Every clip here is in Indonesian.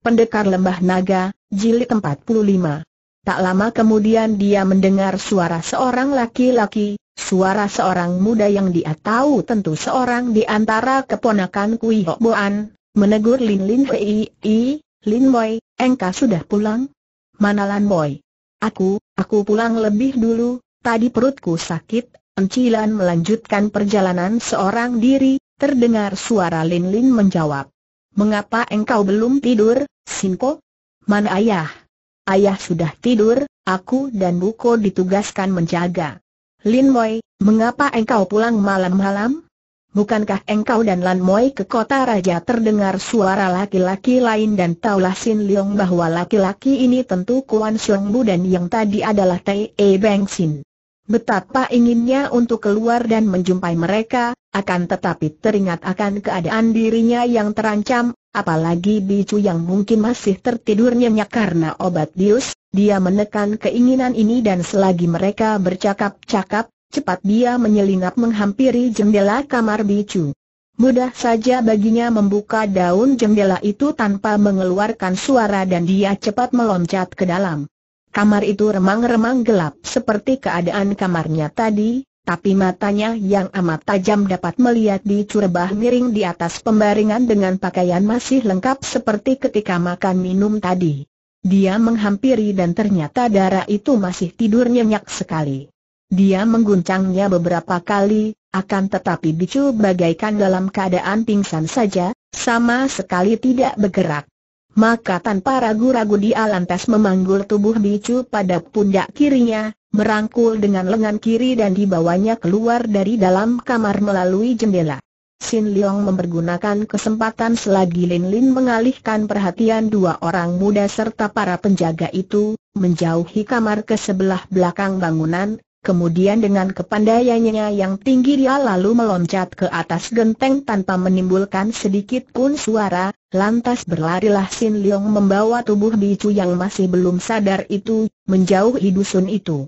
Pendekar Lembah Naga, Jilid 45. Tak lama kemudian dia mendengar suara seorang laki-laki, suara seorang muda yang dia tahu tentu seorang di antara keponakan Kui Hok Boan, menegur Lin Lin Hei, I, Lin Boy, engkau sudah pulang? Mana Lan Boy? Aku, aku pulang lebih dulu, tadi perutku sakit, Encilan melanjutkan perjalanan seorang diri, terdengar suara Lin Lin menjawab. Mengapa engkau belum tidur, Sinko? Mana ayah? Ayah sudah tidur, aku dan Buko ditugaskan menjaga. Lin Moy, mengapa engkau pulang malam-malam? Bukankah engkau dan Lan Moy ke kota raja terdengar suara laki-laki lain dan taulah Sin Leong bahwa laki-laki ini tentu Kuan Siong Bu dan yang tadi adalah E Beng Sin. Betapa inginnya untuk keluar dan menjumpai mereka, akan tetapi teringat akan keadaan dirinya yang terancam, apalagi Bicu yang mungkin masih tertidur nyenyak karena obat bius, dia menekan keinginan ini dan selagi mereka bercakap-cakap, cepat dia menyelinap menghampiri jendela kamar Bicu. Mudah saja baginya membuka daun jendela itu tanpa mengeluarkan suara dan dia cepat meloncat ke dalam. Kamar itu remang-remang gelap seperti keadaan kamarnya tadi, tapi matanya yang amat tajam dapat melihat di curbah miring di atas pembaringan dengan pakaian masih lengkap seperti ketika makan minum tadi. Dia menghampiri dan ternyata darah itu masih tidur nyenyak sekali. Dia mengguncangnya beberapa kali, akan tetapi Bicu bagaikan dalam keadaan pingsan saja, sama sekali tidak bergerak. Maka tanpa ragu-ragu dia lantas memanggul tubuh Bicu pada pundak kirinya, merangkul dengan lengan kiri dan dibawanya keluar dari dalam kamar melalui jendela. Sin Leong mempergunakan kesempatan selagi Lin Lin mengalihkan perhatian dua orang muda serta para penjaga itu, menjauhi kamar ke sebelah belakang bangunan, kemudian dengan kepandaiannya yang tinggi dia lalu meloncat ke atas genteng tanpa menimbulkan sedikit pun suara, lantas berlarilah Sin Leong membawa tubuh bicu yang masih belum sadar itu, menjauhi dusun itu.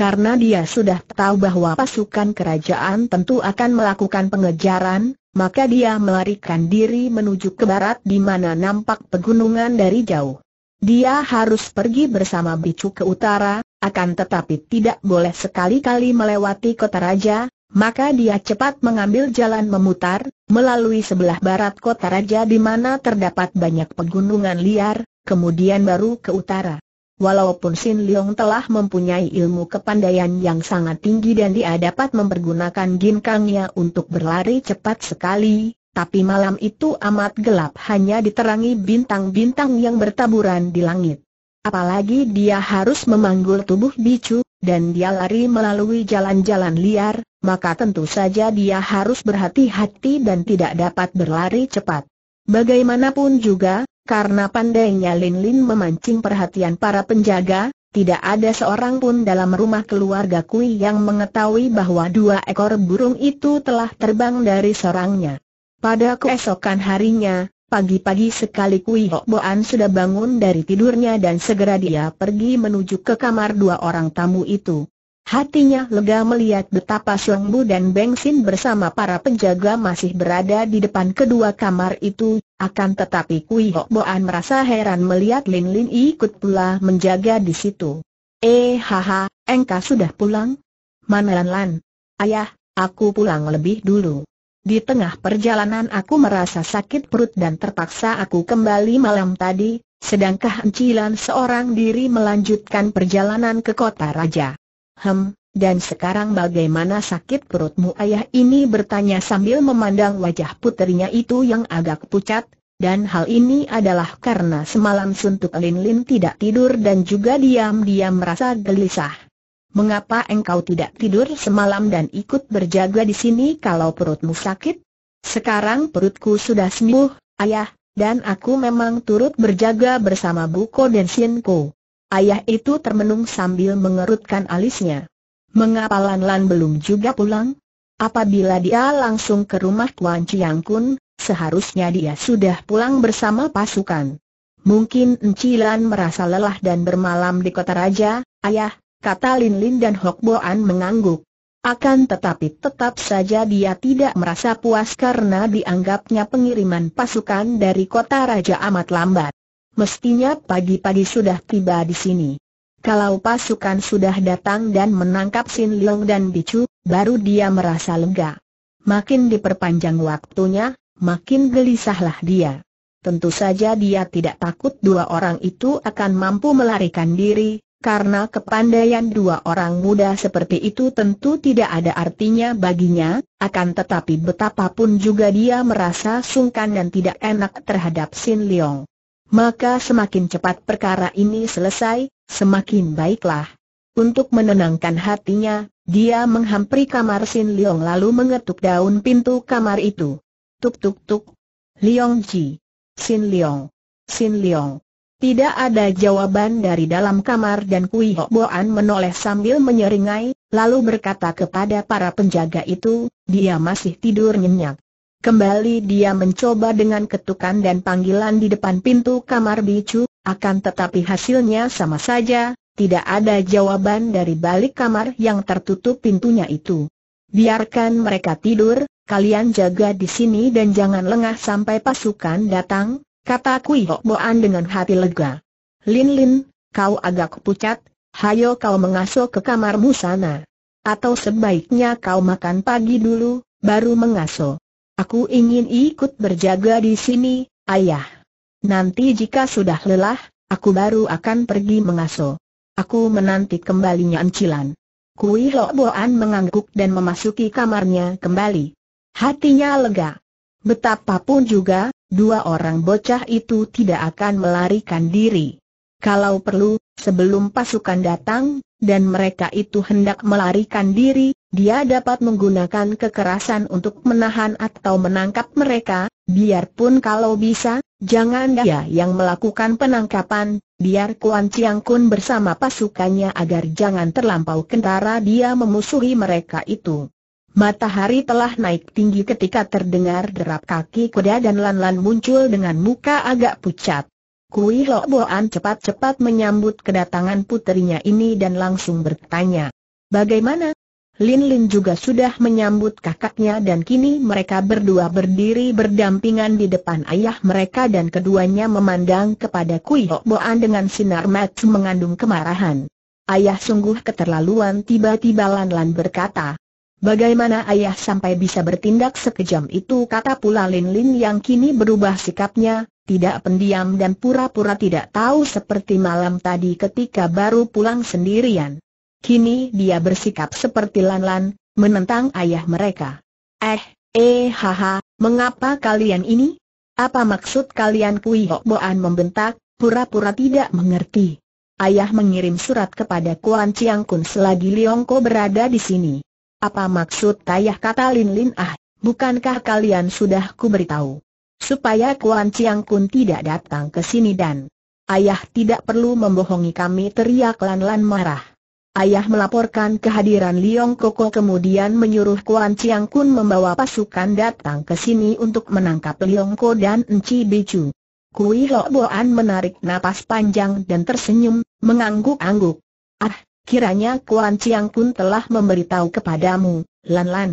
Karena dia sudah tahu bahwa pasukan kerajaan tentu akan melakukan pengejaran, maka dia melarikan diri menuju ke barat di mana nampak pegunungan dari jauh. Dia harus pergi bersama Bicu ke utara, akan tetapi tidak boleh sekali-kali melewati kota raja, maka dia cepat mengambil jalan memutar, melalui sebelah barat kota raja di mana terdapat banyak pegunungan liar, kemudian baru ke utara. Walaupun Sin Leong telah mempunyai ilmu kepandaian yang sangat tinggi dan dia dapat mempergunakan ginkangnya untuk berlari cepat sekali, tapi malam itu amat gelap hanya diterangi bintang-bintang yang bertaburan di langit. Apalagi dia harus memanggul tubuh bicu, dan dia lari melalui jalan-jalan liar, maka tentu saja dia harus berhati-hati dan tidak dapat berlari cepat. Bagaimanapun juga, karena pandainya Lin Lin memancing perhatian para penjaga, tidak ada seorang pun dalam rumah keluarga Kui yang mengetahui bahwa dua ekor burung itu telah terbang dari sarangnya. Pada keesokan harinya, pagi-pagi sekali Kui Hok Boan sudah bangun dari tidurnya dan segera dia pergi menuju ke kamar dua orang tamu itu. Hatinya lega melihat betapa Suangbu dan Bengsin bersama para penjaga masih berada di depan kedua kamar itu, akan tetapi Kui Hok Boan merasa heran melihat Lin Lin ikut pula menjaga di situ. Eh haha, engkau sudah pulang? Mana Lan Lan? Ayah, aku pulang lebih dulu. Di tengah perjalanan aku merasa sakit perut dan terpaksa aku kembali malam tadi, sedangkan Cilan seorang diri melanjutkan perjalanan ke kota raja. Hem, dan sekarang bagaimana sakit perutmu ayah ini bertanya sambil memandang wajah puterinya itu yang agak pucat, dan hal ini adalah karena semalam suntuk Lin Lin tidak tidur dan juga diam-diam merasa gelisah. Mengapa engkau tidak tidur semalam dan ikut berjaga di sini kalau perutmu sakit? Sekarang perutku sudah sembuh, ayah, dan aku memang turut berjaga bersama Buko dan Sienko. Ayah itu termenung sambil mengerutkan alisnya. Mengapa Lan Lan belum juga pulang? Apabila dia langsung ke rumah Tuan Chiang Kun, seharusnya dia sudah pulang bersama pasukan. Mungkin Encilan merasa lelah dan bermalam di kota raja, ayah, kata Lin Lin dan Hok Boan mengangguk. Akan tetapi tetap saja dia tidak merasa puas karena dianggapnya pengiriman pasukan dari kota raja amat lambat mestinya pagi-pagi sudah tiba di sini. Kalau pasukan sudah datang dan menangkap Sin Leong dan Bicu, baru dia merasa lega. Makin diperpanjang waktunya, makin gelisahlah dia. Tentu saja dia tidak takut dua orang itu akan mampu melarikan diri, karena kepandaian dua orang muda seperti itu tentu tidak ada artinya baginya, akan tetapi betapapun juga dia merasa sungkan dan tidak enak terhadap Sin Leong. Maka semakin cepat perkara ini selesai, semakin baiklah. Untuk menenangkan hatinya, dia menghampiri kamar Sin Liong lalu mengetuk daun pintu kamar itu. Tuk tuk tuk. Liong Ji. Sin Liong. Sin Liong. Tidak ada jawaban dari dalam kamar dan Kui Ho Boan menoleh sambil menyeringai, lalu berkata kepada para penjaga itu, dia masih tidur nyenyak. Kembali dia mencoba dengan ketukan dan panggilan di depan pintu kamar Bicu, akan tetapi hasilnya sama saja, tidak ada jawaban dari balik kamar yang tertutup pintunya itu. Biarkan mereka tidur, kalian jaga di sini dan jangan lengah sampai pasukan datang, kata Kui Hok Boan dengan hati lega. Lin Lin, kau agak pucat, hayo kau mengasuh ke kamarmu sana. Atau sebaiknya kau makan pagi dulu, baru mengasuh. Aku ingin ikut berjaga di sini, ayah. Nanti jika sudah lelah, aku baru akan pergi mengaso. Aku menanti kembalinya Ancilan. Kui Lo Boan mengangguk dan memasuki kamarnya kembali. Hatinya lega. Betapapun juga, dua orang bocah itu tidak akan melarikan diri. Kalau perlu, sebelum pasukan datang, dan mereka itu hendak melarikan diri, dia dapat menggunakan kekerasan untuk menahan atau menangkap mereka, biarpun kalau bisa, jangan dia yang melakukan penangkapan, biar Kuan Chiang Kun bersama pasukannya agar jangan terlampau kentara dia memusuhi mereka itu. Matahari telah naik tinggi ketika terdengar derap kaki kuda dan Lan-Lan muncul dengan muka agak pucat. Kui Lo Boan cepat-cepat menyambut kedatangan putrinya ini dan langsung bertanya. Bagaimana, Lin Lin juga sudah menyambut kakaknya dan kini mereka berdua berdiri berdampingan di depan ayah mereka dan keduanya memandang kepada Kui Hok Boan dengan sinar mata mengandung kemarahan. Ayah sungguh keterlaluan tiba-tiba Lan Lan berkata. Bagaimana ayah sampai bisa bertindak sekejam itu kata pula Lin Lin yang kini berubah sikapnya, tidak pendiam dan pura-pura tidak tahu seperti malam tadi ketika baru pulang sendirian. Kini dia bersikap seperti Lanlan, menentang ayah mereka. Eh, eh haha, mengapa kalian ini? Apa maksud kalian Kui Hok membentak, pura-pura tidak mengerti. Ayah mengirim surat kepada Kuan Chiang Kun selagi Liongko berada di sini. Apa maksud ayah kata Lin Lin ah, bukankah kalian sudah kuberitahu? Supaya Kuan Chiang Kun tidak datang ke sini dan Ayah tidak perlu membohongi kami teriak Lan Lan marah. Ayah melaporkan kehadiran Liong Koko kemudian menyuruh Kuan Chiang Kun membawa pasukan datang ke sini untuk menangkap Liong Ko dan Enci Bicu. Kui Lok Boan menarik napas panjang dan tersenyum, mengangguk-angguk. Ah, kiranya Kuan Chiang Kun telah memberitahu kepadamu, Lan Lan.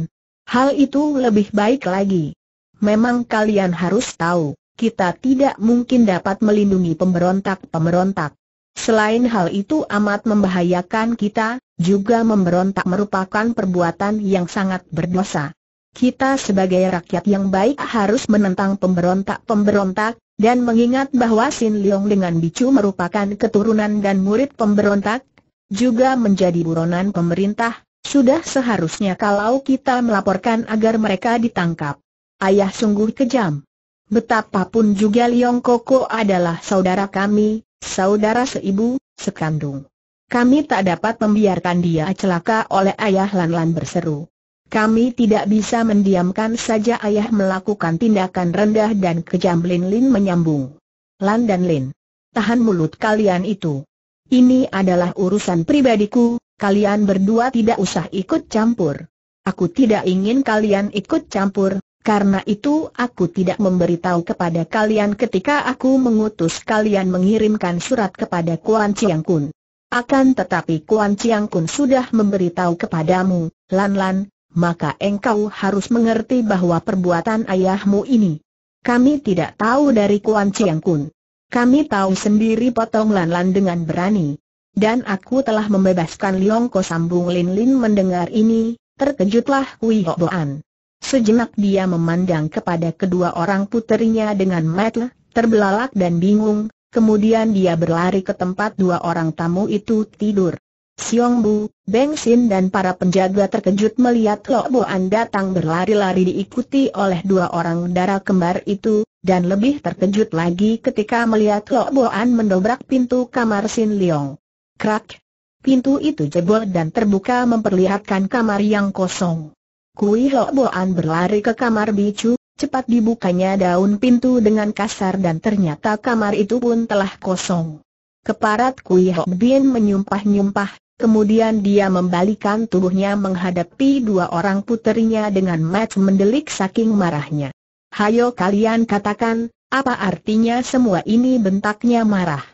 Hal itu lebih baik lagi. Memang kalian harus tahu, kita tidak mungkin dapat melindungi pemberontak-pemberontak. Selain hal itu amat membahayakan kita, juga memberontak merupakan perbuatan yang sangat berdosa. Kita sebagai rakyat yang baik harus menentang pemberontak-pemberontak, dan mengingat bahwa Sin Leong dengan bicu merupakan keturunan dan murid pemberontak, juga menjadi buronan pemerintah, sudah seharusnya kalau kita melaporkan agar mereka ditangkap. Ayah sungguh kejam. Betapapun juga Leong Koko adalah saudara kami, saudara seibu, sekandung. Kami tak dapat membiarkan dia celaka oleh ayah Lan Lan berseru. Kami tidak bisa mendiamkan saja ayah melakukan tindakan rendah dan kejam Lin Lin menyambung. Lan dan Lin, tahan mulut kalian itu. Ini adalah urusan pribadiku, kalian berdua tidak usah ikut campur. Aku tidak ingin kalian ikut campur, karena itu aku tidak memberitahu kepada kalian ketika aku mengutus kalian mengirimkan surat kepada Kuan Chiang Kun. Akan tetapi Kuan Chiang Kun sudah memberitahu kepadamu, Lan Lan, maka engkau harus mengerti bahwa perbuatan ayahmu ini. Kami tidak tahu dari Kuan Chiang Kun. Kami tahu sendiri potong Lan Lan dengan berani. Dan aku telah membebaskan Liong Ko sambung Lin Lin mendengar ini, terkejutlah Kui Boan. Sejenak dia memandang kepada kedua orang puterinya dengan mata terbelalak dan bingung, kemudian dia berlari ke tempat dua orang tamu itu tidur. Siong Bu, Beng Sin dan para penjaga terkejut melihat Lo Boan datang berlari-lari diikuti oleh dua orang darah kembar itu, dan lebih terkejut lagi ketika melihat Lo Boan mendobrak pintu kamar Sin Leong. Krak! Pintu itu jebol dan terbuka memperlihatkan kamar yang kosong. Kui Boan berlari ke kamar Bicu, cepat dibukanya daun pintu dengan kasar dan ternyata kamar itu pun telah kosong. Keparat Kui Bin menyumpah-nyumpah, kemudian dia membalikan tubuhnya menghadapi dua orang puterinya dengan mat mendelik saking marahnya. Hayo kalian katakan, apa artinya semua ini bentaknya marah.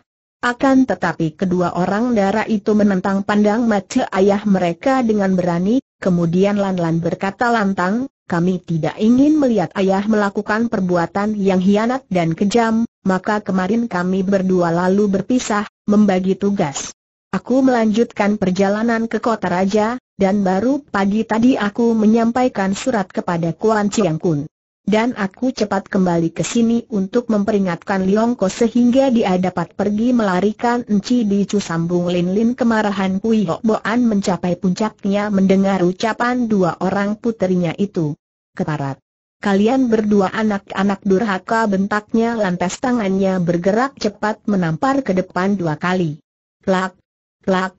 Akan tetapi kedua orang darah itu menentang pandang mata ayah mereka dengan berani, kemudian Lan-Lan berkata lantang, kami tidak ingin melihat ayah melakukan perbuatan yang hianat dan kejam, maka kemarin kami berdua lalu berpisah, membagi tugas. Aku melanjutkan perjalanan ke kota raja, dan baru pagi tadi aku menyampaikan surat kepada Kuan Chiang Kun. Dan aku cepat kembali ke sini untuk memperingatkan Liongko sehingga dia dapat pergi melarikan Enci Dicu sambung Lin Lin kemarahan Kui Hok Boan mencapai puncaknya mendengar ucapan dua orang puterinya itu. Keparat. Kalian berdua anak-anak durhaka bentaknya lantas tangannya bergerak cepat menampar ke depan dua kali. Plak, plak,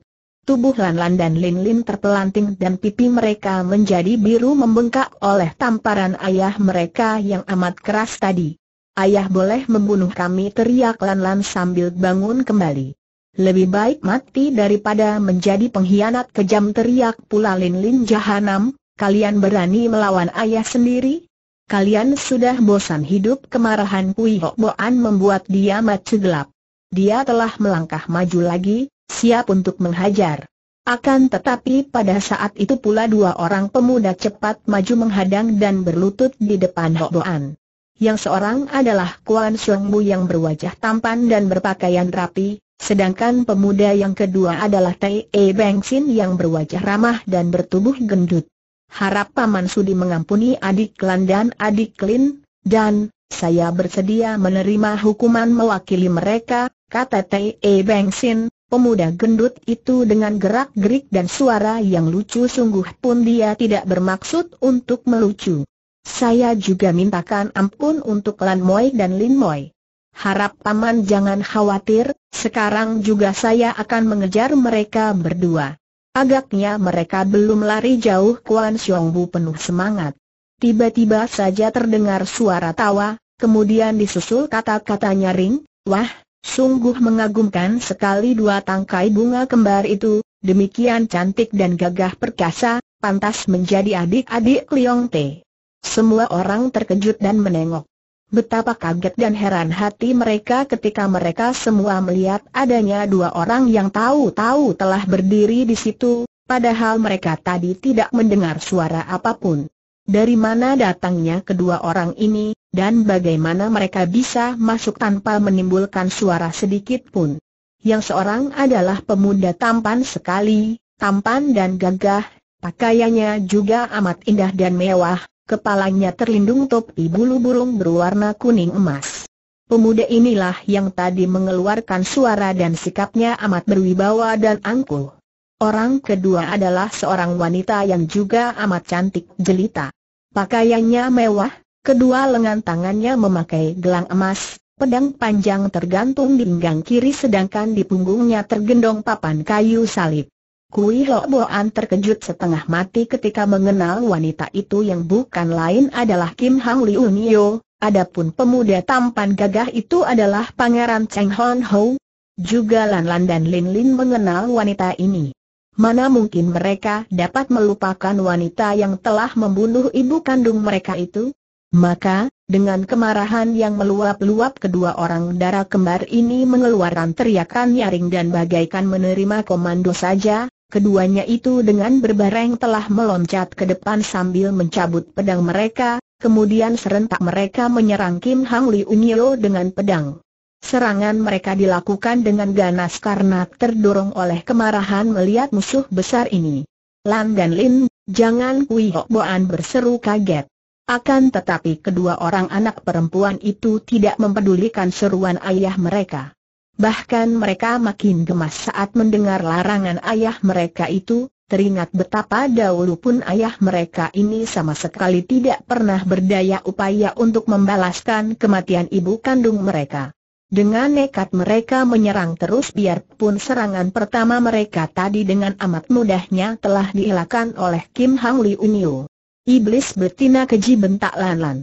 Tubuh Lan Lan dan Lin Lin terpelanting dan pipi mereka menjadi biru membengkak oleh tamparan ayah mereka yang amat keras tadi. Ayah boleh membunuh kami teriak Lan Lan sambil bangun kembali. Lebih baik mati daripada menjadi pengkhianat kejam teriak pula Lin Lin Jahanam, kalian berani melawan ayah sendiri? Kalian sudah bosan hidup kemarahan Kui Hok Boan membuat dia mati gelap. Dia telah melangkah maju lagi, siap untuk menghajar. Akan tetapi pada saat itu pula dua orang pemuda cepat maju menghadang dan berlutut di depan Boan. Yang seorang adalah Kuan Bu yang berwajah tampan dan berpakaian rapi, sedangkan pemuda yang kedua adalah Tai E Bengsin yang berwajah ramah dan bertubuh gendut. Harap Paman Sudi mengampuni adik Klan dan adik Klin, dan saya bersedia menerima hukuman mewakili mereka, kata Tai E Bengsin, Pemuda gendut itu dengan gerak-gerik dan suara yang lucu sungguh pun dia tidak bermaksud untuk melucu. Saya juga mintakan ampun untuk Lan Moy dan Lin Moy. Harap Paman jangan khawatir, sekarang juga saya akan mengejar mereka berdua. Agaknya mereka belum lari jauh Kuan Xiong Bu penuh semangat. Tiba-tiba saja terdengar suara tawa, kemudian disusul kata-kata nyaring, Wah, Sungguh mengagumkan sekali dua tangkai bunga kembar itu, demikian cantik dan gagah perkasa, pantas menjadi adik-adik Liong Te. Semua orang terkejut dan menengok. Betapa kaget dan heran hati mereka ketika mereka semua melihat adanya dua orang yang tahu-tahu telah berdiri di situ, padahal mereka tadi tidak mendengar suara apapun. Dari mana datangnya kedua orang ini, dan bagaimana mereka bisa masuk tanpa menimbulkan suara sedikit pun. Yang seorang adalah pemuda tampan sekali, tampan dan gagah, pakaiannya juga amat indah dan mewah, kepalanya terlindung topi bulu burung berwarna kuning emas. Pemuda inilah yang tadi mengeluarkan suara dan sikapnya amat berwibawa dan angkuh. Orang kedua adalah seorang wanita yang juga amat cantik jelita. Pakaiannya mewah, Kedua lengan tangannya memakai gelang emas, pedang panjang tergantung di pinggang kiri sedangkan di punggungnya tergendong papan kayu salib. Kui Lo Boan terkejut setengah mati ketika mengenal wanita itu yang bukan lain adalah Kim Hang Liu Nio, adapun pemuda tampan gagah itu adalah Pangeran Cheng Hon Ho. Juga Lan Lan dan Lin Lin mengenal wanita ini. Mana mungkin mereka dapat melupakan wanita yang telah membunuh ibu kandung mereka itu? Maka, dengan kemarahan yang meluap-luap kedua orang darah kembar ini mengeluarkan teriakan nyaring dan bagaikan menerima komando saja, keduanya itu dengan berbareng telah meloncat ke depan sambil mencabut pedang mereka, kemudian serentak mereka menyerang Kim Hang Li Unyo dengan pedang. Serangan mereka dilakukan dengan ganas karena terdorong oleh kemarahan melihat musuh besar ini. Lan dan Lin, jangan Kui Hok Boan berseru kaget. Akan tetapi kedua orang anak perempuan itu tidak mempedulikan seruan ayah mereka. Bahkan mereka makin gemas saat mendengar larangan ayah mereka itu, teringat betapa dahulu pun ayah mereka ini sama sekali tidak pernah berdaya upaya untuk membalaskan kematian ibu kandung mereka. Dengan nekat mereka menyerang terus biarpun serangan pertama mereka tadi dengan amat mudahnya telah dielakkan oleh Kim Hang Li Niu. Iblis betina keji bentak Lan Lan.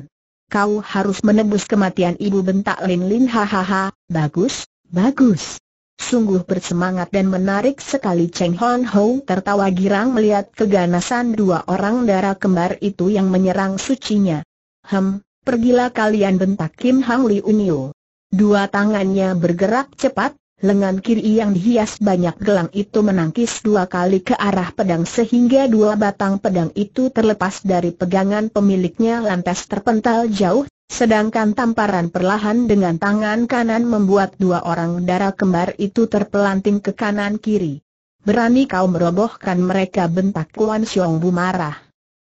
Kau harus menebus kematian ibu bentak Lin Lin hahaha, bagus, bagus. Sungguh bersemangat dan menarik sekali Cheng Hon Ho tertawa girang melihat keganasan dua orang darah kembar itu yang menyerang sucinya. Hem, pergilah kalian bentak Kim Hang Li Unio. Dua tangannya bergerak cepat, Lengan kiri yang dihias banyak gelang itu menangkis dua kali ke arah pedang sehingga dua batang pedang itu terlepas dari pegangan pemiliknya lantas terpental jauh, sedangkan tamparan perlahan dengan tangan kanan membuat dua orang darah kembar itu terpelanting ke kanan kiri. Berani kau merobohkan mereka bentak Kuan Xiong Bu marah.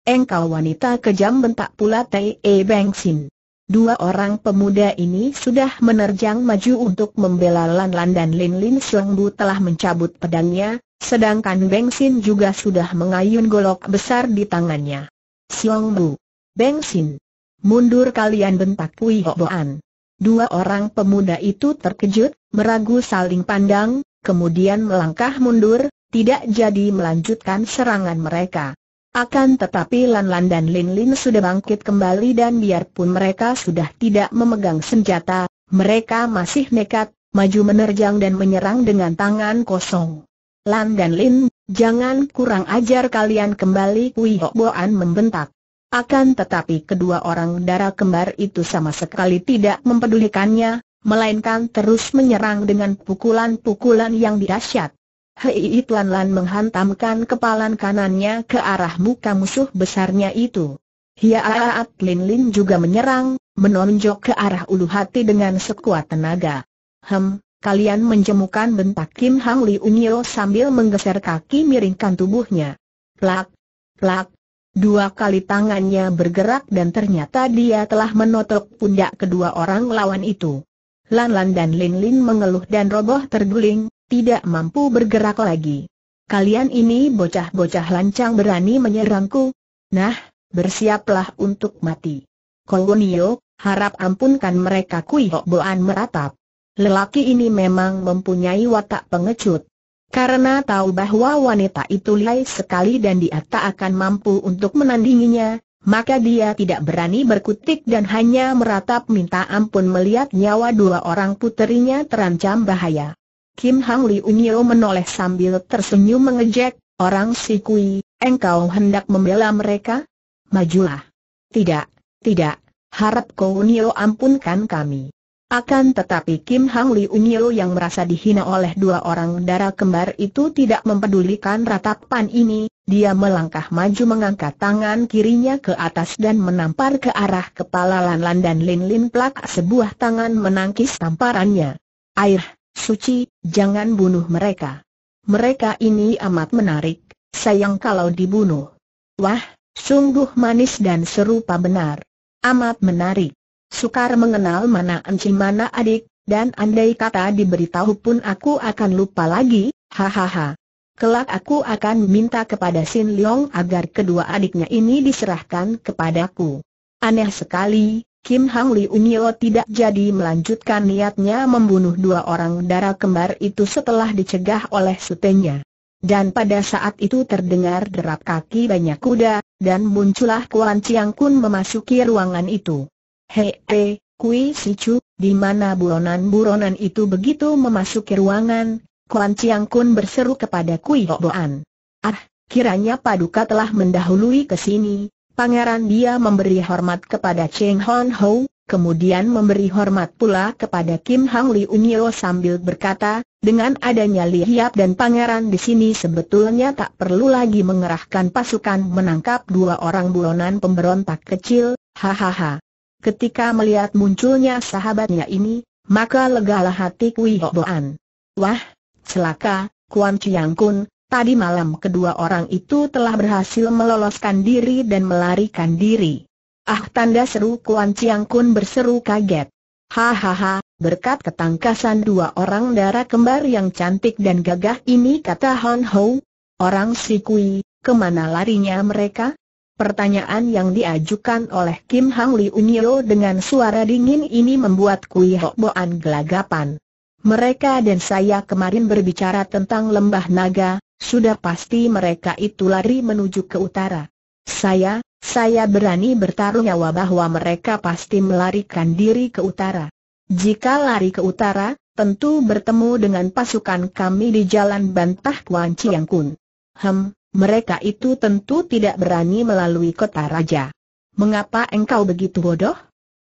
Engkau wanita kejam bentak pula E Bengsin. Dua orang pemuda ini sudah menerjang maju untuk membela Lan Lan dan Lin Lin Siang Bu telah mencabut pedangnya, sedangkan Beng Sin juga sudah mengayun golok besar di tangannya. Siang Bu, Beng Sin, mundur kalian bentak Kui Ho Boan. Dua orang pemuda itu terkejut, meragu saling pandang, kemudian melangkah mundur, tidak jadi melanjutkan serangan mereka. Akan tetapi Lan Lan dan Lin Lin sudah bangkit kembali dan biarpun mereka sudah tidak memegang senjata, mereka masih nekat, maju menerjang dan menyerang dengan tangan kosong. Lan dan Lin, jangan kurang ajar kalian kembali Kui Hok Boan membentak. Akan tetapi kedua orang darah kembar itu sama sekali tidak mempedulikannya, melainkan terus menyerang dengan pukulan-pukulan yang dahsyat. Hei pelan-pelan menghantamkan kepalan kanannya ke arah muka musuh besarnya itu. Hiaat Lin Lin juga menyerang, menonjok ke arah ulu hati dengan sekuat tenaga. Hem, kalian menjemukan bentak Kim Hang Li Unyo sambil menggeser kaki miringkan tubuhnya. Plak, plak, Dua kali tangannya bergerak dan ternyata dia telah menotok pundak kedua orang lawan itu. Lan Lan dan Lin Lin mengeluh dan roboh terguling, tidak mampu bergerak lagi. Kalian ini bocah-bocah lancang berani menyerangku. Nah, bersiaplah untuk mati. Kolonio, harap ampunkan mereka Kui Hok Boan meratap. Lelaki ini memang mempunyai watak pengecut. Karena tahu bahwa wanita itu lihai sekali dan dia tak akan mampu untuk menandinginya, maka dia tidak berani berkutik dan hanya meratap minta ampun melihat nyawa dua orang puterinya terancam bahaya. Kim Hang Li Nyo menoleh sambil tersenyum mengejek, orang si Kui, engkau hendak membela mereka? Majulah. Tidak, tidak, harap kau Nyo ampunkan kami. Akan tetapi Kim Hang Li Nyo yang merasa dihina oleh dua orang darah kembar itu tidak mempedulikan ratapan ini, dia melangkah maju mengangkat tangan kirinya ke atas dan menampar ke arah kepala Lan Lan dan Lin Lin plak sebuah tangan menangkis tamparannya. Air, Suci, jangan bunuh mereka. Mereka ini amat menarik, sayang kalau dibunuh. Wah, sungguh manis dan serupa benar. Amat menarik. Sukar mengenal mana enci mana adik, dan andai kata diberitahu pun aku akan lupa lagi, hahaha. Kelak aku akan minta kepada Sin Leong agar kedua adiknya ini diserahkan kepadaku. Aneh sekali, Kim Hang Li Unio tidak jadi melanjutkan niatnya membunuh dua orang darah kembar itu setelah dicegah oleh sutenya. Dan pada saat itu terdengar derap kaki banyak kuda, dan muncullah Kuan Chiang Kun memasuki ruangan itu. Hei, he, Kui Chu, di mana buronan-buronan itu begitu memasuki ruangan, Kuan Chiang Kun berseru kepada Kui Hoboan. Ah, kiranya Paduka telah mendahului ke sini, Pangeran dia memberi hormat kepada Cheng Hon Ho, kemudian memberi hormat pula kepada Kim Hang Li Unyo sambil berkata, dengan adanya Li Hiap dan pangeran di sini sebetulnya tak perlu lagi mengerahkan pasukan menangkap dua orang buronan pemberontak kecil, hahaha. Ketika melihat munculnya sahabatnya ini, maka legalah hati Kui Hoboan. Wah, celaka, Kuan Chiang Kun, Tadi malam kedua orang itu telah berhasil meloloskan diri dan melarikan diri. Ah tanda seru Kuan Chiang Kun berseru kaget. Hahaha, berkat ketangkasan dua orang darah kembar yang cantik dan gagah ini kata Hon Ho. Orang si Kui, kemana larinya mereka? Pertanyaan yang diajukan oleh Kim Hang Li Unyo dengan suara dingin ini membuat Kui Hok Boan gelagapan. Mereka dan saya kemarin berbicara tentang lembah naga, sudah pasti mereka itu lari menuju ke utara. Saya, saya berani bertaruh ya nyawa bahwa mereka pasti melarikan diri ke utara. Jika lari ke utara, tentu bertemu dengan pasukan kami di jalan Bantah Kuan Chiang Kun. Hem, mereka itu tentu tidak berani melalui kota raja. Mengapa engkau begitu bodoh?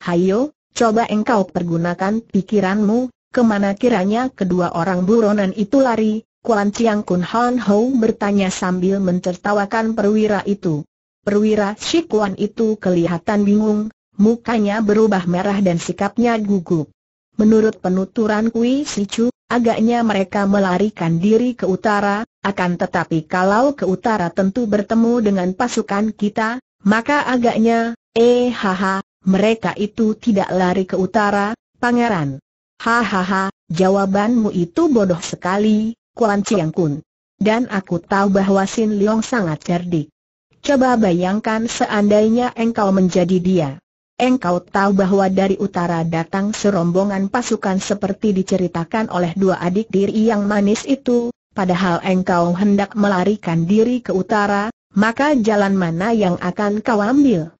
Hayo, coba engkau pergunakan pikiranmu, kemana kiranya kedua orang buronan itu lari, Kuan Chiang Kun Han Ho bertanya sambil mencertawakan perwira itu. Perwira si Kuan itu kelihatan bingung, mukanya berubah merah dan sikapnya gugup. Menurut penuturan Kui Chu, agaknya mereka melarikan diri ke utara, akan tetapi kalau ke utara tentu bertemu dengan pasukan kita, maka agaknya, eh haha, mereka itu tidak lari ke utara, pangeran. Hahaha, jawabanmu itu bodoh sekali, Kuan Chiang Kun. Dan aku tahu bahwa Sin Leong sangat cerdik. Coba bayangkan seandainya engkau menjadi dia. Engkau tahu bahwa dari utara datang serombongan pasukan seperti diceritakan oleh dua adik diri yang manis itu, padahal engkau hendak melarikan diri ke utara, maka jalan mana yang akan kau ambil?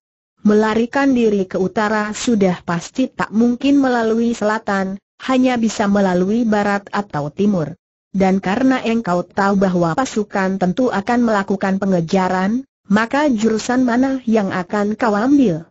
Melarikan diri ke utara sudah pasti tak mungkin melalui selatan, hanya bisa melalui barat atau timur. Dan karena engkau tahu bahwa pasukan tentu akan melakukan pengejaran, maka jurusan mana yang akan kau ambil?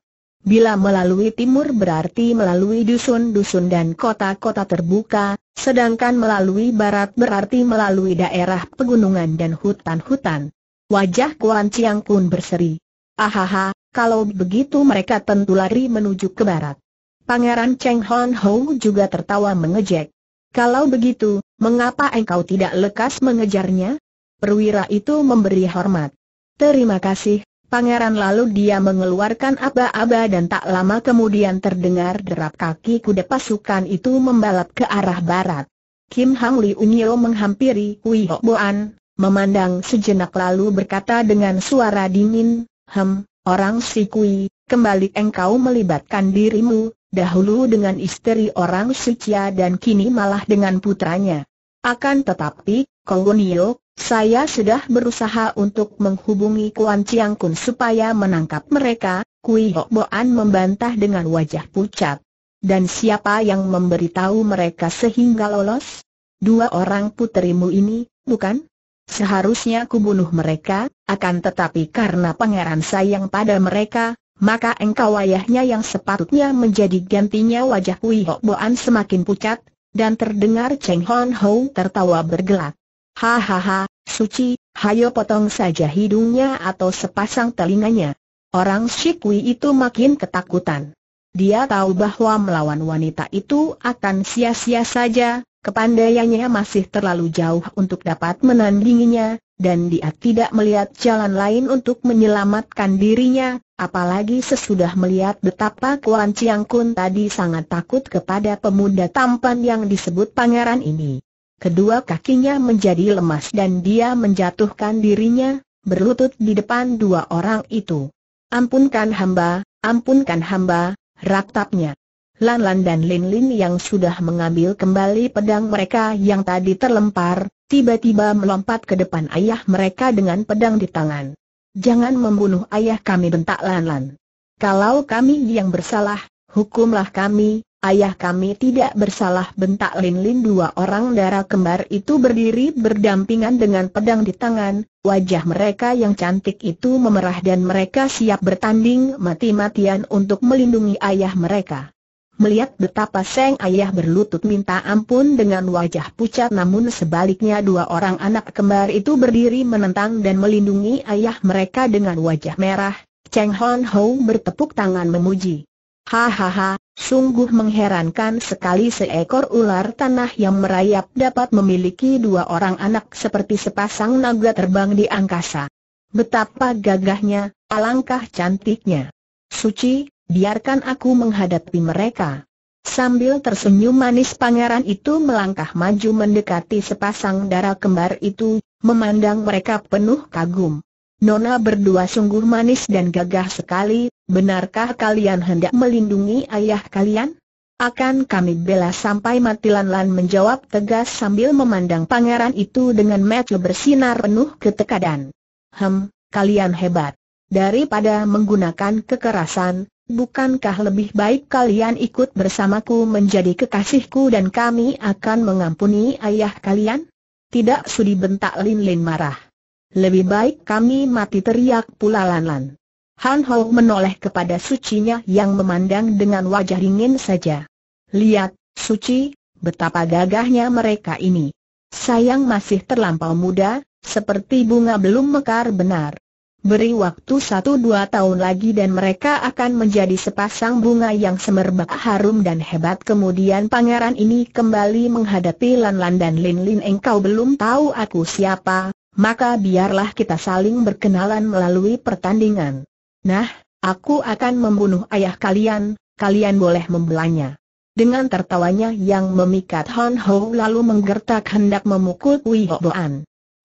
Bila melalui timur berarti melalui dusun-dusun dan kota-kota terbuka, sedangkan melalui barat berarti melalui daerah pegunungan dan hutan-hutan. Wajah Kuan Chiang pun berseri. Ahaha, kalau begitu mereka tentu lari menuju ke barat. Pangeran Cheng Hon Ho juga tertawa mengejek. Kalau begitu, mengapa engkau tidak lekas mengejarnya? Perwira itu memberi hormat. Terima kasih, Pangeran lalu dia mengeluarkan aba-aba dan tak lama kemudian terdengar derap kaki kuda pasukan itu membalap ke arah barat. Kim Hang Li Unyo menghampiri Hui Ho Boan, memandang sejenak lalu berkata dengan suara dingin, Hem, orang si Kui, kembali engkau melibatkan dirimu, dahulu dengan istri orang Sucia dan kini malah dengan putranya. Akan tetapi, Kolonio, saya sudah berusaha untuk menghubungi Kuan Chiang Kun supaya menangkap mereka, Kui Hok Boan membantah dengan wajah pucat. Dan siapa yang memberitahu mereka sehingga lolos? Dua orang puterimu ini, bukan? Seharusnya kubunuh mereka, akan tetapi karena pangeran sayang pada mereka, maka engkau ayahnya yang sepatutnya menjadi gantinya wajah Wei Boan semakin pucat, dan terdengar Cheng Hon Ho tertawa bergelak. Hahaha, suci, hayo potong saja hidungnya atau sepasang telinganya. Orang Shikwi itu makin ketakutan. Dia tahu bahwa melawan wanita itu akan sia-sia saja, kepandaiannya masih terlalu jauh untuk dapat menandinginya, dan dia tidak melihat jalan lain untuk menyelamatkan dirinya, Apalagi sesudah melihat betapa Kuan Chiang Kun tadi sangat takut kepada pemuda tampan yang disebut pangeran ini. Kedua kakinya menjadi lemas dan dia menjatuhkan dirinya, berlutut di depan dua orang itu. Ampunkan hamba, ampunkan hamba, raktapnya. Lan Lan dan Lin Lin yang sudah mengambil kembali pedang mereka yang tadi terlempar, tiba-tiba melompat ke depan ayah mereka dengan pedang di tangan. Jangan membunuh ayah kami bentak Lan-Lan. Kalau kami yang bersalah, hukumlah kami, ayah kami tidak bersalah bentak Lin-Lin dua orang darah kembar itu berdiri berdampingan dengan pedang di tangan, wajah mereka yang cantik itu memerah dan mereka siap bertanding mati-matian untuk melindungi ayah mereka. Melihat betapa Seng Ayah berlutut minta ampun dengan wajah pucat namun sebaliknya dua orang anak kembar itu berdiri menentang dan melindungi ayah mereka dengan wajah merah, Cheng Hon Ho bertepuk tangan memuji. Hahaha, sungguh mengherankan sekali seekor ular tanah yang merayap dapat memiliki dua orang anak seperti sepasang naga terbang di angkasa. Betapa gagahnya, alangkah cantiknya. Suci, biarkan aku menghadapi mereka. Sambil tersenyum manis pangeran itu melangkah maju mendekati sepasang darah kembar itu, memandang mereka penuh kagum. Nona berdua sungguh manis dan gagah sekali, benarkah kalian hendak melindungi ayah kalian? Akan kami bela sampai mati Lan-Lan menjawab tegas sambil memandang pangeran itu dengan mata bersinar penuh ketekadan. Hem, kalian hebat. Daripada menggunakan kekerasan, bukankah lebih baik kalian ikut bersamaku menjadi kekasihku dan kami akan mengampuni ayah kalian? Tidak sudi bentak Lin Lin marah. Lebih baik kami mati teriak pula Lan Lan. Han Hou menoleh kepada sucinya yang memandang dengan wajah dingin saja. Lihat, suci, betapa gagahnya mereka ini. Sayang masih terlampau muda, seperti bunga belum mekar benar. Beri waktu satu dua tahun lagi dan mereka akan menjadi sepasang bunga yang semerbak harum dan hebat Kemudian pangeran ini kembali menghadapi Lan Lan dan Lin Lin Engkau belum tahu aku siapa, maka biarlah kita saling berkenalan melalui pertandingan Nah, aku akan membunuh ayah kalian, kalian boleh membelanya Dengan tertawanya yang memikat Hon Ho lalu menggertak hendak memukul Wei Ho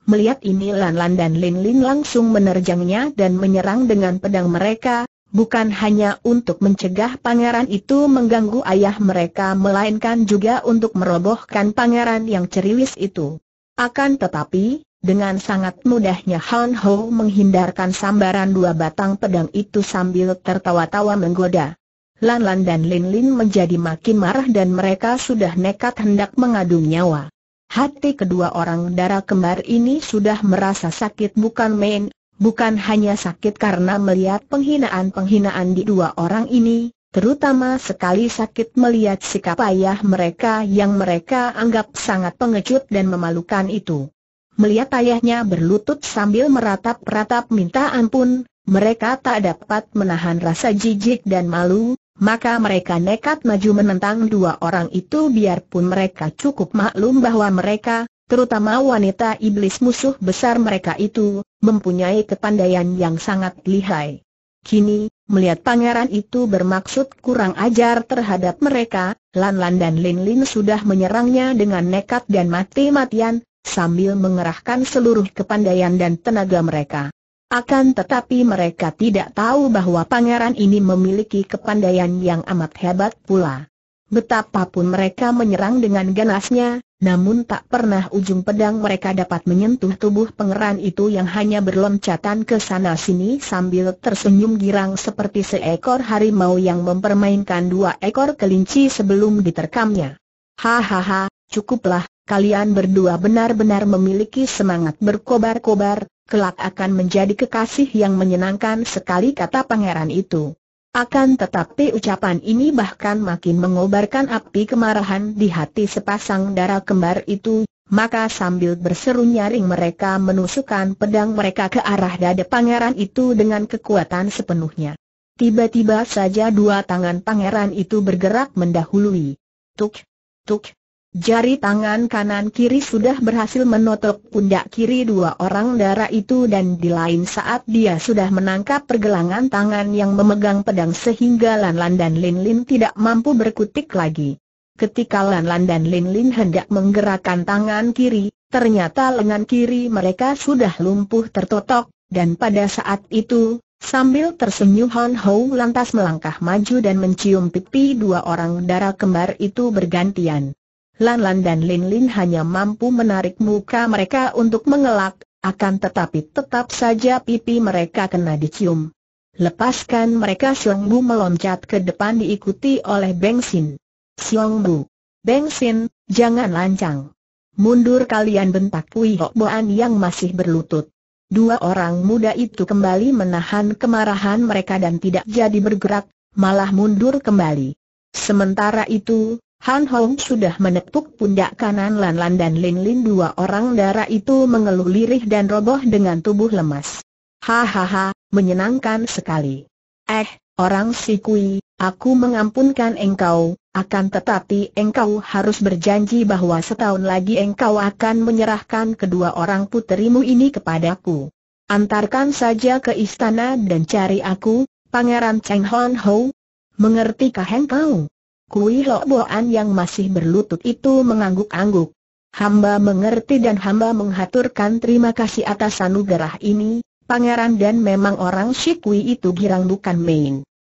Melihat ini Lan Lan dan Lin Lin langsung menerjangnya dan menyerang dengan pedang mereka, bukan hanya untuk mencegah pangeran itu mengganggu ayah mereka melainkan juga untuk merobohkan pangeran yang ceriwis itu. Akan tetapi, dengan sangat mudahnya Han Ho menghindarkan sambaran dua batang pedang itu sambil tertawa-tawa menggoda. Lan Lan dan Lin Lin menjadi makin marah dan mereka sudah nekat hendak mengadu nyawa. Hati kedua orang darah kembar ini sudah merasa sakit bukan main, bukan hanya sakit karena melihat penghinaan-penghinaan di dua orang ini, terutama sekali sakit melihat sikap ayah mereka yang mereka anggap sangat pengecut dan memalukan itu. Melihat ayahnya berlutut sambil meratap-ratap minta ampun, mereka tak dapat menahan rasa jijik dan malu, maka mereka nekat maju menentang dua orang itu biarpun mereka cukup maklum bahwa mereka, terutama wanita iblis musuh besar mereka itu, mempunyai kepandaian yang sangat lihai. Kini, melihat pangeran itu bermaksud kurang ajar terhadap mereka, Lan Lan dan Lin Lin sudah menyerangnya dengan nekat dan mati-matian, sambil mengerahkan seluruh kepandaian dan tenaga mereka. Akan tetapi mereka tidak tahu bahwa pangeran ini memiliki kepandaian yang amat hebat pula. Betapapun mereka menyerang dengan ganasnya, namun tak pernah ujung pedang mereka dapat menyentuh tubuh pangeran itu yang hanya berloncatan ke sana sini sambil tersenyum girang seperti seekor harimau yang mempermainkan dua ekor kelinci sebelum diterkamnya. Hahaha, cukuplah, kalian berdua benar-benar memiliki semangat berkobar-kobar, kelak akan menjadi kekasih yang menyenangkan sekali kata pangeran itu. Akan tetapi ucapan ini bahkan makin mengobarkan api kemarahan di hati sepasang darah kembar itu, maka sambil berseru nyaring mereka menusukkan pedang mereka ke arah dada pangeran itu dengan kekuatan sepenuhnya. Tiba-tiba saja dua tangan pangeran itu bergerak mendahului. Tuk, tuk, Jari tangan kanan kiri sudah berhasil menotok pundak kiri dua orang darah itu dan di lain saat dia sudah menangkap pergelangan tangan yang memegang pedang sehingga Lan Lan dan Lin Lin tidak mampu berkutik lagi. Ketika Lan Lan dan Lin Lin hendak menggerakkan tangan kiri, ternyata lengan kiri mereka sudah lumpuh tertotok, dan pada saat itu, Sambil tersenyum Hon Ho lantas melangkah maju dan mencium pipi dua orang darah kembar itu bergantian. Lan Lan dan Lin Lin hanya mampu menarik muka mereka untuk mengelak, akan tetapi tetap saja pipi mereka kena dicium. Lepaskan mereka Siong Bu meloncat ke depan diikuti oleh Beng Sin. Siong Bu, Beng Sin, jangan lancang. Mundur kalian bentak Kui Hok Boan yang masih berlutut. Dua orang muda itu kembali menahan kemarahan mereka dan tidak jadi bergerak, malah mundur kembali. Sementara itu, Han Hong sudah menepuk pundak kanan Lan Lan dan Lin Lin dua orang darah itu mengeluh lirih dan roboh dengan tubuh lemas. Hahaha, menyenangkan sekali. Eh, orang si Kui, aku mengampunkan engkau, akan tetapi engkau harus berjanji bahwa setahun lagi engkau akan menyerahkan kedua orang puterimu ini kepadaku. Antarkan saja ke istana dan cari aku, Pangeran Cheng Hon Ho. Mengertikah engkau? Kui loboan Boan yang masih berlutut itu mengangguk-angguk. Hamba mengerti dan hamba menghaturkan terima kasih atas anugerah ini, pangeran dan memang orang Shikui itu girang bukan main.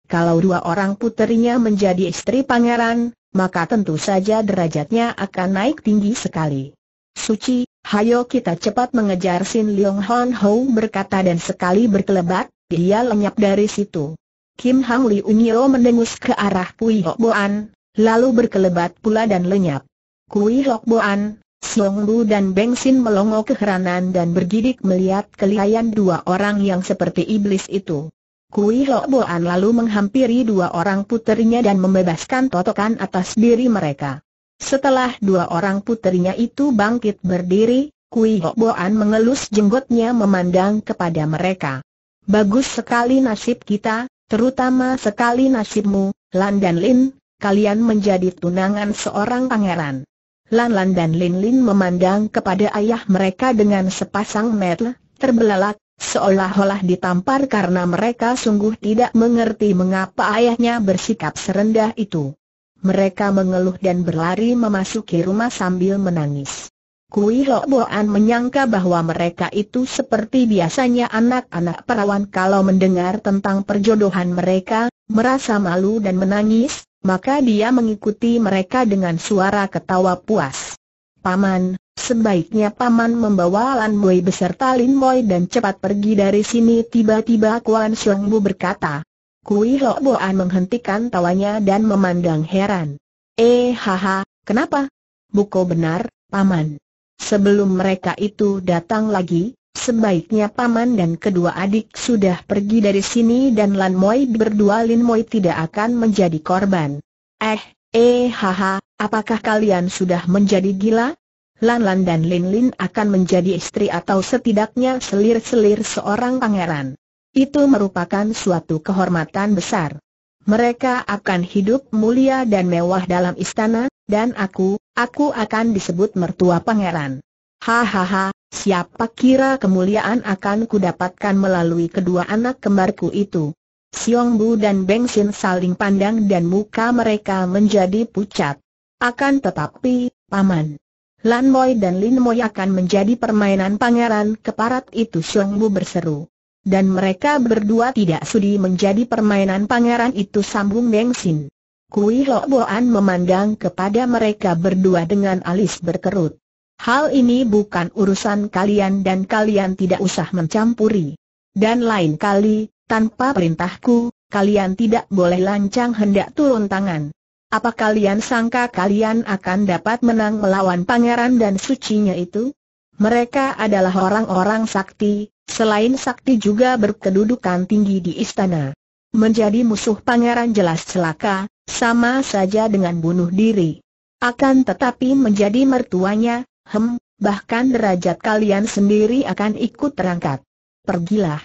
Kalau dua orang puterinya menjadi istri pangeran, maka tentu saja derajatnya akan naik tinggi sekali. Suci, hayo kita cepat mengejar Sin Leong Hon Ho berkata dan sekali berkelebat, dia lenyap dari situ. Kim Hang Li Unyo mendengus ke arah Kui Hok Boan, lalu berkelebat pula dan lenyap. Kui Hok Boan, Siong Bu dan Beng Sin melongo keheranan dan bergidik melihat kelihayan dua orang yang seperti iblis itu. Kui Hok Boan lalu menghampiri dua orang puterinya dan membebaskan totokan atas diri mereka. Setelah dua orang puterinya itu bangkit berdiri, Kui Hok Boan mengelus jenggotnya memandang kepada mereka. Bagus sekali nasib kita, Terutama sekali nasibmu, Lan dan Lin, kalian menjadi tunangan seorang pangeran. Lan Lan dan Lin Lin memandang kepada ayah mereka dengan sepasang mata terbelalak, seolah-olah ditampar karena mereka sungguh tidak mengerti mengapa ayahnya bersikap serendah itu. Mereka mengeluh dan berlari memasuki rumah sambil menangis. Kui Lo Boan menyangka bahwa mereka itu seperti biasanya anak-anak perawan kalau mendengar tentang perjodohan mereka, merasa malu dan menangis, maka dia mengikuti mereka dengan suara ketawa puas. Paman, sebaiknya Paman membawa Lan Boy beserta Lin Boy dan cepat pergi dari sini tiba-tiba Kuan Siong Bu berkata. Kui Lo Boan menghentikan tawanya dan memandang heran. Eh haha, kenapa? Buko benar, Paman. Sebelum mereka itu datang lagi, sebaiknya paman dan kedua adik sudah pergi dari sini dan Lan Moi berdua Lin Moi tidak akan menjadi korban. Eh, eh haha, apakah kalian sudah menjadi gila? Lan Lan dan Lin Lin akan menjadi istri atau setidaknya selir-selir seorang pangeran. Itu merupakan suatu kehormatan besar. Mereka akan hidup mulia dan mewah dalam istana, dan aku, aku akan disebut mertua pangeran. Hahaha, siapa kira kemuliaan akan kudapatkan melalui kedua anak kembarku itu. Siong Bu dan Beng Sin saling pandang dan muka mereka menjadi pucat. Akan tetapi, Paman. Lan Moi dan Lin Moy akan menjadi permainan pangeran keparat itu Siong Bu berseru. Dan mereka berdua tidak sudi menjadi permainan pangeran itu sambung Beng Sin. Kui Lo Boan memandang kepada mereka berdua dengan alis berkerut. Hal ini bukan urusan kalian dan kalian tidak usah mencampuri. Dan lain kali, tanpa perintahku, kalian tidak boleh lancang hendak turun tangan. Apa kalian sangka kalian akan dapat menang melawan pangeran dan sucinya itu? Mereka adalah orang-orang sakti, selain sakti juga berkedudukan tinggi di istana. Menjadi musuh pangeran jelas celaka, sama saja dengan bunuh diri. Akan tetapi menjadi mertuanya, hem, bahkan derajat kalian sendiri akan ikut terangkat. Pergilah.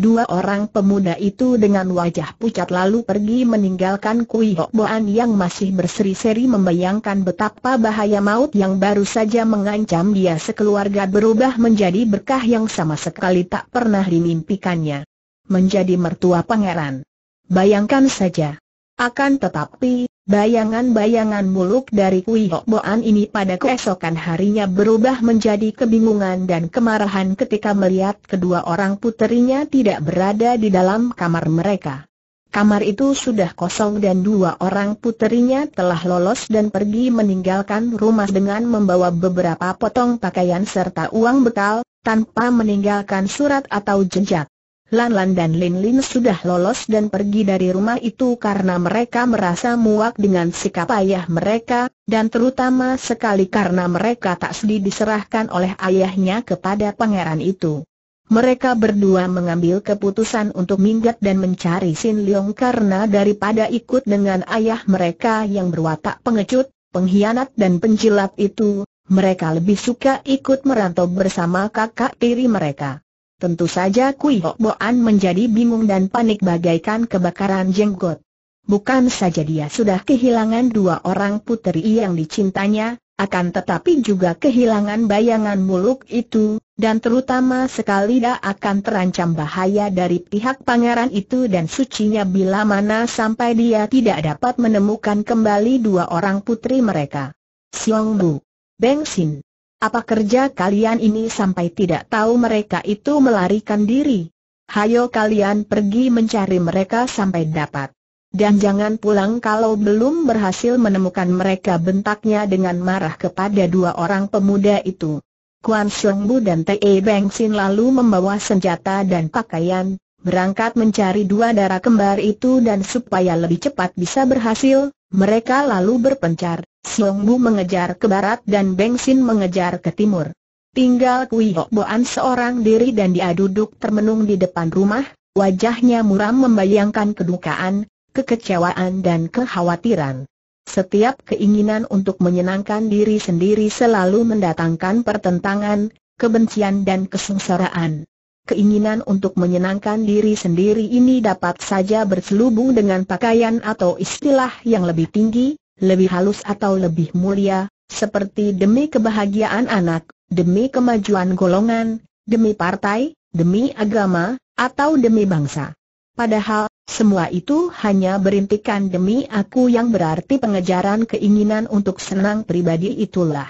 Dua orang pemuda itu dengan wajah pucat lalu pergi meninggalkan Kui Hok Boan yang masih berseri-seri membayangkan betapa bahaya maut yang baru saja mengancam dia sekeluarga berubah menjadi berkah yang sama sekali tak pernah dimimpikannya. Menjadi mertua pangeran. Bayangkan saja. Akan tetapi, bayangan-bayangan muluk dari Kui Hok Boan ini pada keesokan harinya berubah menjadi kebingungan dan kemarahan ketika melihat kedua orang puterinya tidak berada di dalam kamar mereka. Kamar itu sudah kosong dan dua orang puterinya telah lolos dan pergi meninggalkan rumah dengan membawa beberapa potong pakaian serta uang bekal, tanpa meninggalkan surat atau jejak. Lan Lan dan Lin Lin sudah lolos dan pergi dari rumah itu karena mereka merasa muak dengan sikap ayah mereka, dan terutama sekali karena mereka tak sedih diserahkan oleh ayahnya kepada pangeran itu. Mereka berdua mengambil keputusan untuk minggat dan mencari Sin Leong karena daripada ikut dengan ayah mereka yang berwatak pengecut, pengkhianat dan penjilat itu, mereka lebih suka ikut merantau bersama kakak tiri mereka. Tentu saja Kui Boan menjadi bingung dan panik bagaikan kebakaran jenggot. Bukan saja dia sudah kehilangan dua orang puteri yang dicintanya, akan tetapi juga kehilangan bayangan muluk itu, dan terutama sekali dia akan terancam bahaya dari pihak pangeran itu dan sucinya bila mana sampai dia tidak dapat menemukan kembali dua orang putri mereka. Siong Bu, Beng Sin, apa kerja kalian ini sampai tidak tahu mereka itu melarikan diri? Hayo kalian pergi mencari mereka sampai dapat. Dan jangan pulang kalau belum berhasil menemukan mereka bentaknya dengan marah kepada dua orang pemuda itu. Kuan Xiong Bu dan Te Beng Sin lalu membawa senjata dan pakaian, berangkat mencari dua darah kembar itu dan supaya lebih cepat bisa berhasil, mereka lalu berpencar. Bu mengejar ke barat dan Sin mengejar ke timur. Tinggal Kui Hok Boan seorang diri dan dia duduk termenung di depan rumah, wajahnya muram membayangkan kedukaan, kekecewaan dan kekhawatiran. Setiap keinginan untuk menyenangkan diri sendiri selalu mendatangkan pertentangan, kebencian dan kesengsaraan. Keinginan untuk menyenangkan diri sendiri ini dapat saja berselubung dengan pakaian atau istilah yang lebih tinggi, lebih halus atau lebih mulia, seperti demi kebahagiaan anak, demi kemajuan golongan, demi partai, demi agama, atau demi bangsa. Padahal, semua itu hanya berintikan demi aku yang berarti pengejaran keinginan untuk senang pribadi itulah.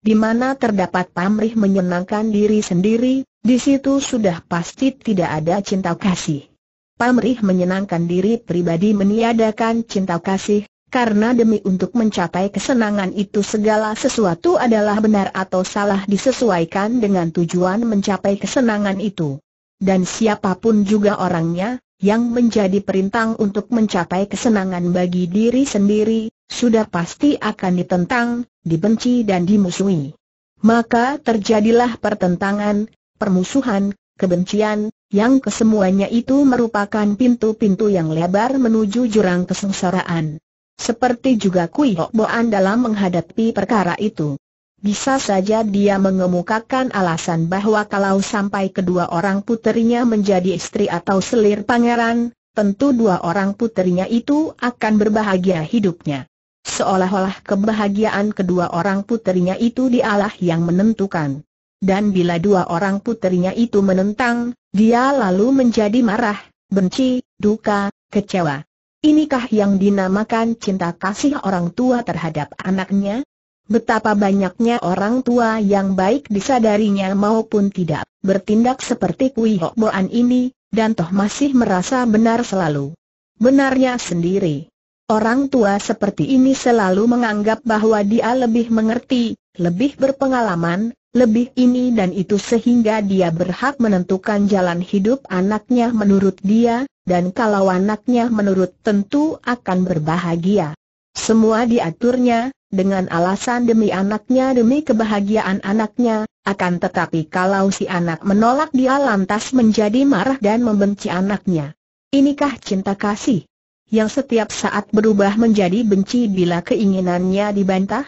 Di mana terdapat pamrih menyenangkan diri sendiri, di situ sudah pasti tidak ada cinta kasih. Pamrih menyenangkan diri pribadi meniadakan cinta kasih, karena demi untuk mencapai kesenangan itu segala sesuatu adalah benar atau salah disesuaikan dengan tujuan mencapai kesenangan itu. Dan siapapun juga orangnya, yang menjadi perintang untuk mencapai kesenangan bagi diri sendiri, sudah pasti akan ditentang, dibenci dan dimusuhi. Maka terjadilah pertentangan, permusuhan, kebencian, yang kesemuanya itu merupakan pintu-pintu yang lebar menuju jurang kesengsaraan seperti juga Kui Hok Boan dalam menghadapi perkara itu. Bisa saja dia mengemukakan alasan bahwa kalau sampai kedua orang puterinya menjadi istri atau selir pangeran, tentu dua orang puterinya itu akan berbahagia hidupnya. Seolah-olah kebahagiaan kedua orang puterinya itu dialah yang menentukan. Dan bila dua orang puterinya itu menentang, dia lalu menjadi marah, benci, duka, kecewa. Inikah yang dinamakan cinta kasih orang tua terhadap anaknya? Betapa banyaknya orang tua yang baik disadarinya maupun tidak, bertindak seperti Kui Hok Boan ini, dan toh masih merasa benar selalu. Benarnya sendiri. Orang tua seperti ini selalu menganggap bahwa dia lebih mengerti, lebih berpengalaman, lebih ini dan itu sehingga dia berhak menentukan jalan hidup anaknya menurut dia, dan kalau anaknya menurut tentu akan berbahagia. Semua diaturnya, dengan alasan demi anaknya demi kebahagiaan anaknya, akan tetapi kalau si anak menolak dia lantas menjadi marah dan membenci anaknya. Inikah cinta kasih? Yang setiap saat berubah menjadi benci bila keinginannya dibantah?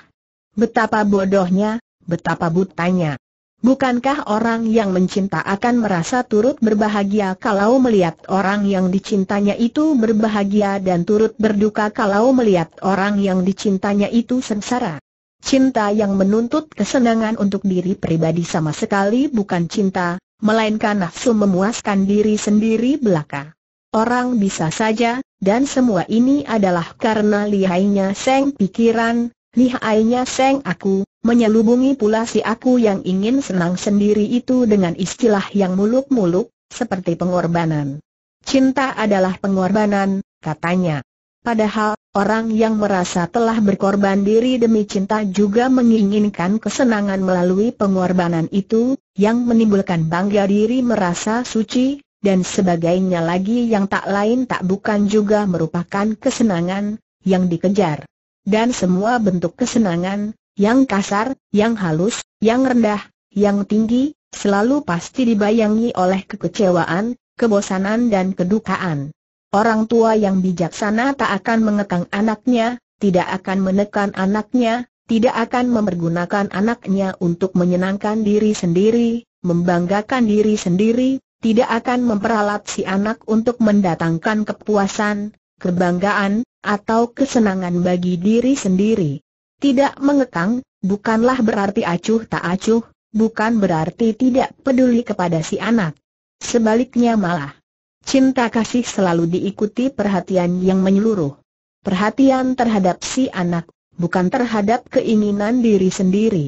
Betapa bodohnya, betapa butanya. Bukankah orang yang mencinta akan merasa turut berbahagia kalau melihat orang yang dicintanya itu berbahagia dan turut berduka kalau melihat orang yang dicintanya itu sengsara? Cinta yang menuntut kesenangan untuk diri pribadi sama sekali bukan cinta, melainkan nafsu memuaskan diri sendiri belaka. Orang bisa saja, dan semua ini adalah karena lihainya seng pikiran, Lihainya Seng Aku, menyelubungi pula si Aku yang ingin senang sendiri itu dengan istilah yang muluk-muluk, seperti pengorbanan. Cinta adalah pengorbanan, katanya. Padahal, orang yang merasa telah berkorban diri demi cinta juga menginginkan kesenangan melalui pengorbanan itu, yang menimbulkan bangga diri merasa suci, dan sebagainya lagi yang tak lain tak bukan juga merupakan kesenangan, yang dikejar dan semua bentuk kesenangan, yang kasar, yang halus, yang rendah, yang tinggi, selalu pasti dibayangi oleh kekecewaan, kebosanan dan kedukaan. Orang tua yang bijaksana tak akan mengekang anaknya, tidak akan menekan anaknya, tidak akan mempergunakan anaknya untuk menyenangkan diri sendiri, membanggakan diri sendiri, tidak akan memperalat si anak untuk mendatangkan kepuasan, kebanggaan, atau kesenangan bagi diri sendiri. Tidak mengekang, bukanlah berarti acuh tak acuh, bukan berarti tidak peduli kepada si anak. Sebaliknya malah, cinta kasih selalu diikuti perhatian yang menyeluruh. Perhatian terhadap si anak, bukan terhadap keinginan diri sendiri.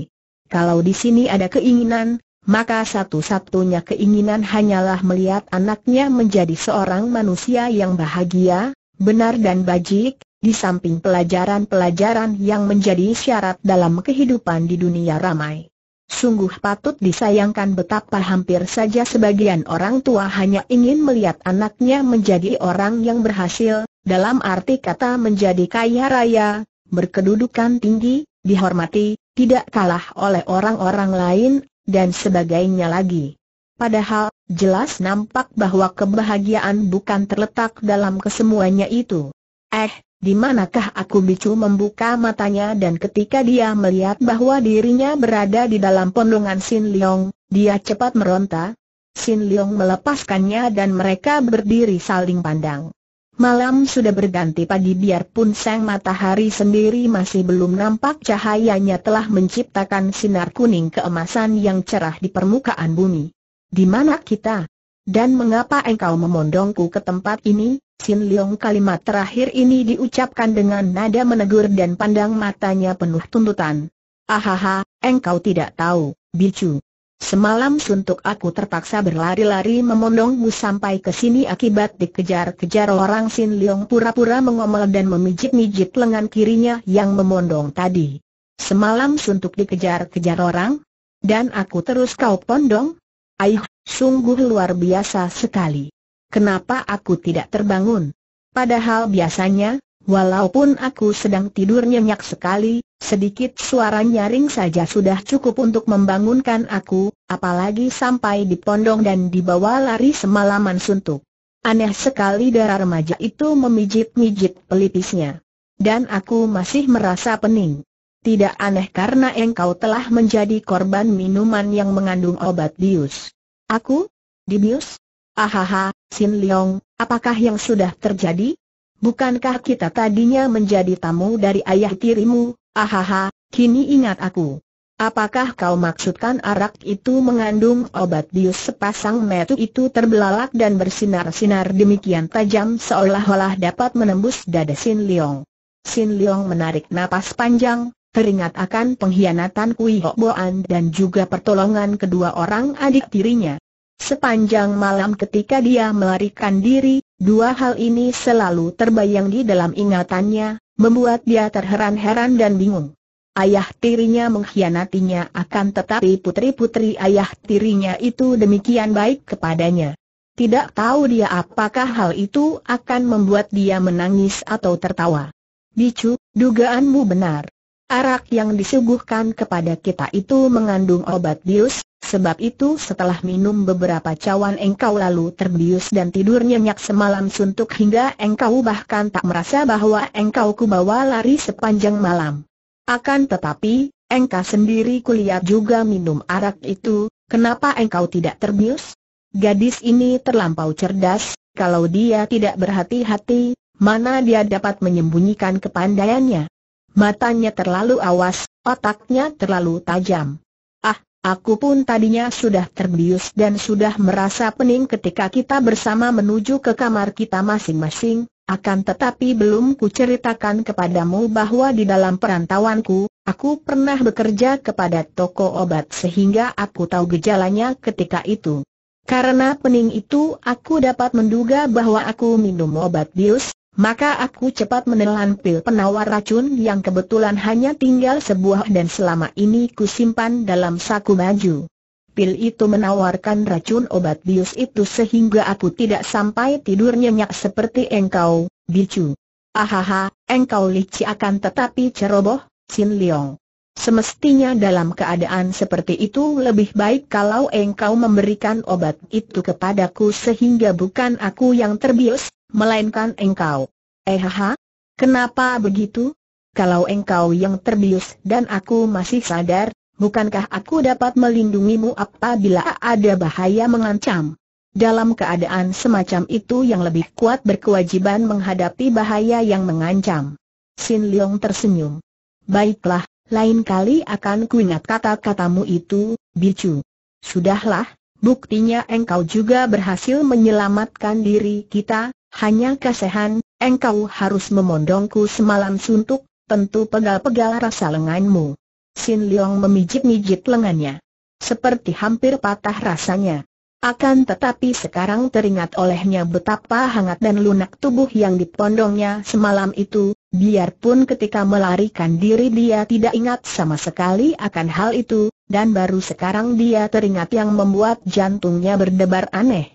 Kalau di sini ada keinginan, maka satu-satunya keinginan hanyalah melihat anaknya menjadi seorang manusia yang bahagia, benar dan bajik, di samping pelajaran-pelajaran yang menjadi syarat dalam kehidupan di dunia ramai. Sungguh patut disayangkan betapa hampir saja sebagian orang tua hanya ingin melihat anaknya menjadi orang yang berhasil, dalam arti kata menjadi kaya raya, berkedudukan tinggi, dihormati, tidak kalah oleh orang-orang lain, dan sebagainya lagi. Padahal, jelas nampak bahwa kebahagiaan bukan terletak dalam kesemuanya itu. Eh, di manakah aku bicu membuka matanya dan ketika dia melihat bahwa dirinya berada di dalam pondongan Sin Leong, dia cepat meronta. Sin Leong melepaskannya dan mereka berdiri saling pandang. Malam sudah berganti pagi biarpun sang matahari sendiri masih belum nampak cahayanya telah menciptakan sinar kuning keemasan yang cerah di permukaan bumi. Di mana kita? Dan mengapa engkau memondongku ke tempat ini? Sin Leong kalimat terakhir ini diucapkan dengan nada menegur dan pandang matanya penuh tuntutan. Ahaha, engkau tidak tahu, Bicu. Semalam suntuk aku terpaksa berlari-lari memondongmu sampai ke sini akibat dikejar-kejar orang Sin Leong pura-pura mengomel dan memijit-mijit lengan kirinya yang memondong tadi. Semalam suntuk dikejar-kejar orang? Dan aku terus kau pondong? Aih, sungguh luar biasa sekali. Kenapa aku tidak terbangun? Padahal biasanya, walaupun aku sedang tidur nyenyak sekali, sedikit suara nyaring saja sudah cukup untuk membangunkan aku, apalagi sampai di pondong dan dibawa lari semalaman suntuk. Aneh sekali darah remaja itu memijit-mijit pelipisnya. Dan aku masih merasa pening. Tidak aneh karena engkau telah menjadi korban minuman yang mengandung obat bius. Aku? Dibius? Ahaha, Sin Leong, apakah yang sudah terjadi? Bukankah kita tadinya menjadi tamu dari ayah tirimu? Ahaha, kini ingat aku. Apakah kau maksudkan arak itu mengandung obat bius sepasang metu itu terbelalak dan bersinar-sinar demikian tajam seolah-olah dapat menembus dada Sin Leong? Sin Leong menarik napas panjang, teringat akan pengkhianatan Kui Ho Boan dan juga pertolongan kedua orang adik tirinya. Sepanjang malam ketika dia melarikan diri, dua hal ini selalu terbayang di dalam ingatannya, membuat dia terheran-heran dan bingung. Ayah tirinya mengkhianatinya akan tetapi putri-putri ayah tirinya itu demikian baik kepadanya. Tidak tahu dia apakah hal itu akan membuat dia menangis atau tertawa. Bicu, dugaanmu benar. Arak yang disuguhkan kepada kita itu mengandung obat bius, sebab itu setelah minum beberapa cawan engkau lalu terbius dan tidur nyenyak semalam suntuk hingga engkau bahkan tak merasa bahwa engkau kubawa lari sepanjang malam. Akan tetapi, engkau sendiri kulihat juga minum arak itu, kenapa engkau tidak terbius? Gadis ini terlampau cerdas, kalau dia tidak berhati-hati, mana dia dapat menyembunyikan kepandaiannya. Matanya terlalu awas, otaknya terlalu tajam. Ah, aku pun tadinya sudah terbius dan sudah merasa pening ketika kita bersama menuju ke kamar kita masing-masing, akan tetapi belum kuceritakan kepadamu bahwa di dalam perantauanku, aku pernah bekerja kepada toko obat sehingga aku tahu gejalanya ketika itu. Karena pening itu aku dapat menduga bahwa aku minum obat bius, maka aku cepat menelan pil penawar racun yang kebetulan hanya tinggal sebuah dan selama ini kusimpan dalam saku baju. Pil itu menawarkan racun obat bius itu sehingga aku tidak sampai tidur nyenyak seperti engkau, bicu. Ahaha, engkau licik akan tetapi ceroboh, Sin Leong. Semestinya dalam keadaan seperti itu lebih baik kalau engkau memberikan obat itu kepadaku sehingga bukan aku yang terbius, melainkan engkau. eh Ehaha, kenapa begitu? Kalau engkau yang terbius dan aku masih sadar, bukankah aku dapat melindungimu apabila ada bahaya mengancam? Dalam keadaan semacam itu yang lebih kuat berkewajiban menghadapi bahaya yang mengancam. Sin Leong tersenyum. Baiklah, lain kali akan kuingat kata-katamu itu, Bicu. Sudahlah, buktinya engkau juga berhasil menyelamatkan diri kita, hanya kasihan, engkau harus memondongku semalam suntuk, tentu pegal-pegal rasa lenganmu. Sin Leong memijit-mijit lengannya. Seperti hampir patah rasanya. Akan tetapi sekarang teringat olehnya betapa hangat dan lunak tubuh yang dipondongnya semalam itu, biarpun ketika melarikan diri dia tidak ingat sama sekali akan hal itu, dan baru sekarang dia teringat yang membuat jantungnya berdebar aneh.